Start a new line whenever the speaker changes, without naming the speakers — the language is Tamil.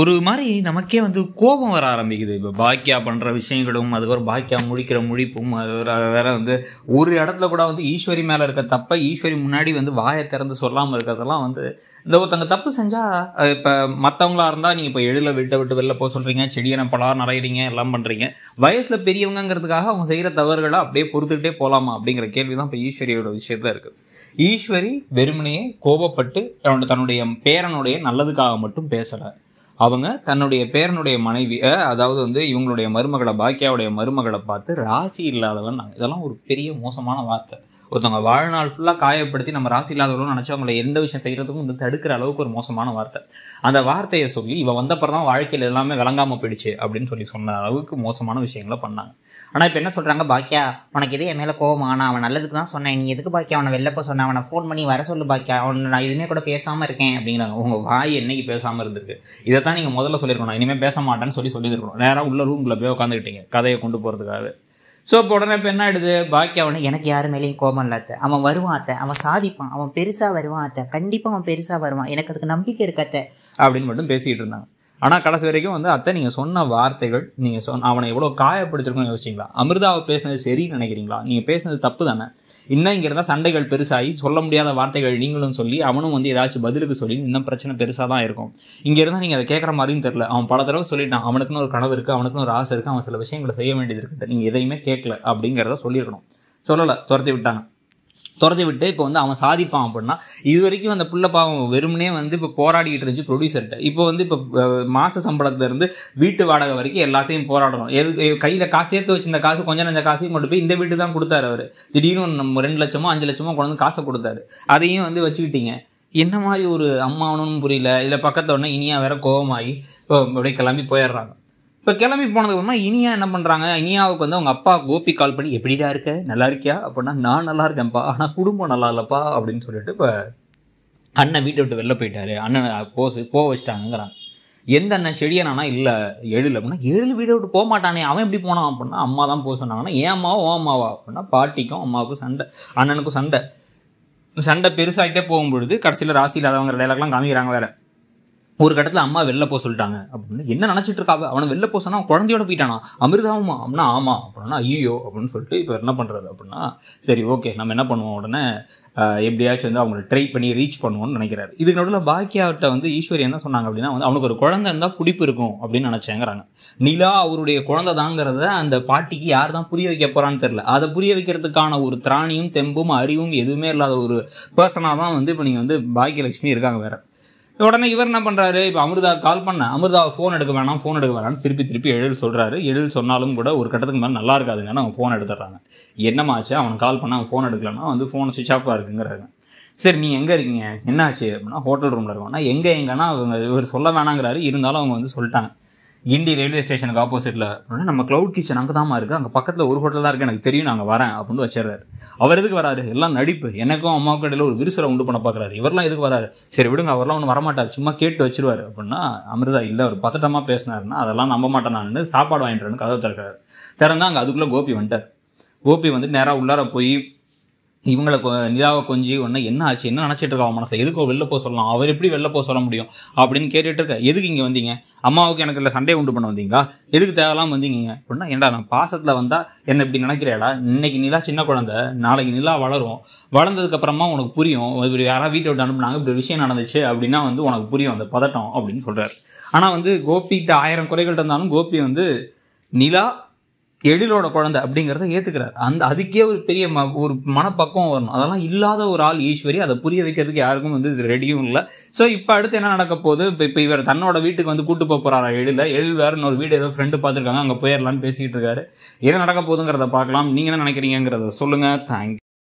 ஒரு மாதிரி நமக்கே வந்து கோபம் வர ஆரம்பிக்குது இப்போ பாக்கியா பண்ணுற விஷயங்களும் அதுக்கப்புறம் பாக்கியா முடிக்கிற முடிப்பும் அது வேற வந்து ஒரு இடத்துல கூட வந்து ஈஸ்வரி மேலே இருக்க தப்ப ஈஸ்வரி முன்னாடி வந்து வாயை திறந்து சொல்லாமல் இருக்கிறதெல்லாம் வந்து இந்த ஒருத்தங்க தப்பு செஞ்சால் இப்போ மற்றவங்களா இருந்தால் நீங்கள் இப்போ எழுதில் விட்டு விட்டு வெளில போக சொல்கிறீங்க செடியின பழம் நிறையிறீங்க எல்லாம் பண்ணுறீங்க வயசில் பெரியவங்கிறதுக்காக அவங்க செய்கிற தவறுகளை அப்படியே பொறுத்துக்கிட்டே போகலாமா அப்படிங்கிற கேள்வி தான் இப்போ ஈஸ்வரியோட விஷயத்தில் இருக்குது ஈஸ்வரி வெறுமனையே கோபப்பட்டு தன்னுடைய பேரனுடைய நல்லதுக்காக மட்டும் பேசலை அவங்க தன்னுடைய பேரனுடைய மனைவி அதாவது வந்து இவங்களுடைய மருமகளை பாக்கியாவுடைய மருமகளை பார்த்து ராசி இல்லாதவன் இதெல்லாம் ஒரு பெரிய மோசமான வார்த்தை ஒருத்தவங்க வாழ்நாள் ஃபுல்லாக காயப்படுத்தி நம்ம ராசி இல்லாதவங்களும் நினச்சி அவங்கள எந்த விஷயம் செய்கிறதுக்கும் வந்து தடுக்கிற அளவுக்கு ஒரு மோசமான வார்த்தை அந்த வார்த்தையை சொல்லி இவன் வந்தப்பறம் தான் வாழ்க்கையில் எல்லாமே விளங்காமல் போயிடுச்சு அப்படின்னு சொல்லி சொன்ன அளவுக்கு மோசமான விஷயங்களை பண்ணாங்க ஆனால் இப்போ என்ன சொல்கிறாங்க பாக்கியா உனக்கு எது என் மேலே கோவம் ஆனால் அவன் நல்லதுக்கு தான் சொன்னேன் நீ எதுக்கு பாக்கியா அவனை வெளில போக சொன்னேன் அவனை ஃபோன் பண்ணி வர சொல்லு பாக்கியா அவன் நான் எதுவுமே கூட பேசாமல் இருக்கேன் அப்படிங்கிறாங்க உங்கள் வாய் என்னைக்கு பேசாமல் இருந்திருக்கு இதை தான் நீங்கள் முதல்ல சொல்லியிருக்கணும் இனிமேல் பேச மாட்டேன்னு சொல்லி சொல்லியிருக்கணும் நேராக உள்ள ரூம்குள்ளே போய் உட்காந்துக்கிட்டீங்க கதையை கொண்டு போகிறதுக்காக ஸோ இப்போ உடனே இப்போ என்ன ஆகிடுது பாக்கி அவனுக்கு எனக்கு யார் மேலேயும் கோபம் இல்லாத்த அவன் வருவான் அத்தை அவன் சாதிப்பான் அவன் பெருசாக வருவான் அத்தை கண்டிப்பாக அவன் பெருசாக வருவான் எனக்கு அதுக்கு நம்பிக்கை இருக்காத்த அப்படின்னு மட்டும் பேசிகிட்டு இருந்தாங்க ஆனால் கடைசி வரைக்கும் வந்து அத்தை நீங்கள் சொன்ன வார்த்தைகள் நீங்கள் சொன்ன அவனை எவ்வளோ காயப்படுத்திருக்கணும்னு யோசிச்சிங்களா அமிர்தாவை பேசினது சரின்னு நினைக்கிறீங்களா நீங்கள் பேசினது தப்பு தானே இன்னும் இங்கே இருந்தால் சண்டைகள் பெருசாகி சொல்ல முடியாத வார்த்தைகள் நீங்களும் சொல்லி அவனும் வந்து ஏதாச்சும் பதிலுக்கு சொல்லி இன்னும் பிரச்சனை பெருசாக தான் இருக்கும் இங்கே இருந்தால் நீங்கள் அதை கேட்குற மாதிரியும் தெரில அவன் பல தடவை சொல்லிட்டான் அவனுக்குன்னு ஒரு கனவு இருக்குது அவனுக்குன்னு ஒரு ஆசை இருக்குது அவன் சில விஷயங்களை செய்ய வேண்டியது இருக்குது நீங்கள் எதையுமே கேட்கல அப்படிங்கிறத சொல்லியிருக்கணும் சொல்லலை துரத்தி விட்டாங்க துறந்து விட்டு இப்போ வந்து அவன் சாதிப்பான் அப்படின்னா இது வரைக்கும் அந்த புள்ள பாவம் வெறுமனே வந்து இப்போ போராடிக்கிட்டு இருந்துச்சு ப்ரொடியூசர்கிட்ட இப்போ வந்து இப்போ மாத சம்பளத்துலேருந்து வீட்டு வாடகை வரைக்கும் எல்லாத்தையும் போராடணும் எது கையில் காசு சேர்த்து வச்சிருந்த காசு கொஞ்சம் நஞ்ச காசையும் கொண்டு போய் இந்த வீட்டு தான் கொடுத்தாரு அவர் திடீர்னு நம்ம ரெண்டு லட்சமோ அஞ்சு லட்சமோ கொண்டு வந்து காசை கொடுத்தாரு அதையும் வந்து வச்சுக்கிட்டீங்க என்ன மாதிரி ஒரு அம்மாவனும் புரியல இதில் பக்கத்தோடனே இனியா வேற கோபமாகி அப்படியே கிளம்பி போயிடுறாங்க இப்போ கிளம்பி போனதுக்கு அப்புறமா இனியா என்ன பண்ணுறாங்க இனியாவுக்கு வந்து அவங்க அப்பா கோபி கால் பண்ணி எப்படிடா இருக்க நல்லா இருக்கியா அப்படின்னா நான் நல்லா இருக்கேன்ப்பா ஆனால் குடும்பம் நல்லா இல்லைப்பா அப்படின்னு சொல்லிட்டு இப்போ அண்ணன் வீட்டை விட்டு வெளில போயிட்டாரு அண்ணனை போச போக வச்சிட்டாங்கிறாங்க எந்த அண்ணன் நானா இல்லை எழுல அப்படின்னா எழு வீடை விட்டு போக மாட்டானே அவன் எப்படி போனான் அப்படின்னா அம்மா தான் போக சொன்னாங்கன்னா ஏன் அம்மாவோ ஓ அம்மாவா அப்படின்னா பாட்டிக்கும் அம்மாவுக்கும் சண்டை அண்ணனுக்கும் சண்டை சண்டை பெருசாகிட்டே போகும்பொழுது கடைசியில் ராசி இல்லாதவங்க டைலாக்லாம் காமிக்கிறாங்க வேறு ஒரு கட்டத்தில் அம்மா வெளில போக சொல்லிட்டாங்க அப்படின்னு என்ன நினச்சிட்டு இருக்கா அவனை வெளில போக குழந்தையோட போயிட்டானா அமிர்தாவும் அப்படின்னா ஆமா அப்படின்னா ஐயோ அப்படின்னு சொல்லிட்டு இப்போ என்ன பண்ணுறது அப்படின்னா சரி ஓகே நம்ம என்ன பண்ணுவோம் உடனே எப்படியாச்சும் வந்து அவங்களை ட்ரை பண்ணி ரீச் பண்ணுவோம்னு நினைக்கிறாரு இதுக்கு நடுவில் பாக்கியாவிட்ட வந்து ஈஸ்வரி என்ன சொன்னாங்க அப்படின்னா வந்து அவனுக்கு ஒரு குழந்தை இருந்தால் பிடிப்பு இருக்கும் அப்படின்னு நினச்சேங்கிறாங்க நிலா அவருடைய குழந்தை தாங்கிறத அந்த பாட்டிக்கு யார் தான் புரிய வைக்க போகிறான்னு தெரில அதை புரிய வைக்கிறதுக்கான ஒரு திராணியும் தெம்பும் அறிவும் எதுவுமே இல்லாத ஒரு பர்சனாக தான் வந்து இப்போ நீங்கள் வந்து பாக்கியலட்சுமி இருக்காங்க வேறு உடனே இவர் என்ன பண்ணுறாரு இப்போ அமிர்தா கால் பண்ண அமிர்தா ஃபோன் எடுக்க வேணாம் ஃபோன் எடுக்க வேணாம்னு திருப்பி திருப்பி எழில் சொல்கிறாரு எழில் சொன்னாலும் கூட ஒரு கட்டத்துக்கு மேலே நல்லா இருக்காதுங்கன்னு அவங்க ஃபோன் எடுத்துடுறாங்க என்னமாச்சு அவன் கால் பண்ண அவன் ஃபோன் எடுக்கலன்னா வந்து ஃபோன் சுவிச் ஆஃபாக இருக்குங்கிறாங்க சரி நீங்கள் எங்கே இருக்கீங்க என்னாச்சு அப்படின்னா ஹோட்டல் ரூமில் இருக்கோம்னா எங்கே எங்கன்னா அவங்க இவர் சொல்ல வேணாங்கிறாரு இருந்தாலும் அவங்க வந்து சொல்லிட்டாங்க கிண்டி ரயில்வே ஸ்டேஷனுக்கு ஆப்போசிட்டில் அப்படின்னா நம்ம க்ளவுட் கிச்சன் அங்கே தான் இருக்குது அங்கே பக்கத்தில் ஒரு ஹோட்டல் தான் இருக்குது எனக்கு தெரியும் நாங்கள் வரேன் அப்படின்னு வச்சிடுறாரு அவர் எதுக்கு வராரு எல்லாம் நடிப்பு எனக்கும் அம்மாவுக்கு இடையில ஒரு விரிசலை உண்டு பண்ண பார்க்குறாரு இவரெல்லாம் எதுக்கு வராரு சரி விடுங்க அவர்லாம் ஒன்றும் வரமாட்டார் சும்மா கேட்டு வச்சிருவார் அப்படின்னா அமிர்தா இல்லை அவர் பதட்டமாக பேசினாருன்னா அதெல்லாம் நம்ப மாட்டேன் நான் சாப்பாடு வாங்கிட்டுறேன்னு கதவை திறக்கிறார் திறந்தா அங்கே அதுக்குள்ளே கோபி வந்துட்டார் கோபி வந்துட்டு நேராக உள்ளார போய் இவங்களை நிலாவை கொஞ்சி ஒன்று என்ன ஆச்சு என்ன நினச்சிட்டு இருக்கா அவன் மனசில் எதுக்கோ வெளில போக சொல்லலாம் அவர் எப்படி வெளில போக சொல்ல முடியும் அப்படின்னு கேட்டுட்டு இருக்க எதுக்கு இங்கே வந்தீங்க அம்மாவுக்கு எனக்கு இல்லை சண்டே உண்டு பண்ண வந்தீங்களா எதுக்கு தேவையில்லாமல் வந்தீங்க அப்படின்னா ஏண்டா நான் பாசத்தில் வந்தால் என்ன இப்படி நினைக்கிறேடா இன்னைக்கு நிலா சின்ன குழந்தை நாளைக்கு நிலா வளரும் வளர்ந்ததுக்கப்புறமா உனக்கு புரியும் இப்படி யாராவது வீட்டை விட்டு அனுப்புனாங்க இப்படி விஷயம் நடந்துச்சு அப்படின்னா வந்து உனக்கு புரியும் அந்த பதட்டம் அப்படின்னு சொல்கிறார் ஆனால் வந்து கோபிகிட்ட ஆயிரம் குறைகள் இருந்தாலும் கோபி வந்து நிலா எழிலோட குழந்தை அப்படிங்கிறத ஏற்றுக்கிறார் அந்த அதுக்கே ஒரு பெரிய ம ஒரு மனப்பக்குவம் வரணும் அதெல்லாம் இல்லாத ஒரு ஆள் ஈஸ்வரி அதை புரிய வைக்கிறதுக்கு யாருக்கும் வந்து இது ரெடியும் இல்லை ஸோ இப்போ அடுத்து என்ன நடக்க போகுது இப்போ இப்போ இவர் தன்னோட வீட்டுக்கு வந்து கூட்டு போக போகிறாரா எழில எழில் வேறு இன்னொரு வீடு ஏதோ ஃப்ரெண்டு பார்த்துருக்காங்க அங்கே போயிடலான்னு பேசிக்கிட்டு இருக்காரு என்ன நடக்க போகுதுங்கிறத பார்க்கலாம் நீங்கள் என்ன நினைக்கிறீங்கிறத சொல்லுங்கள் தேங்க்யூ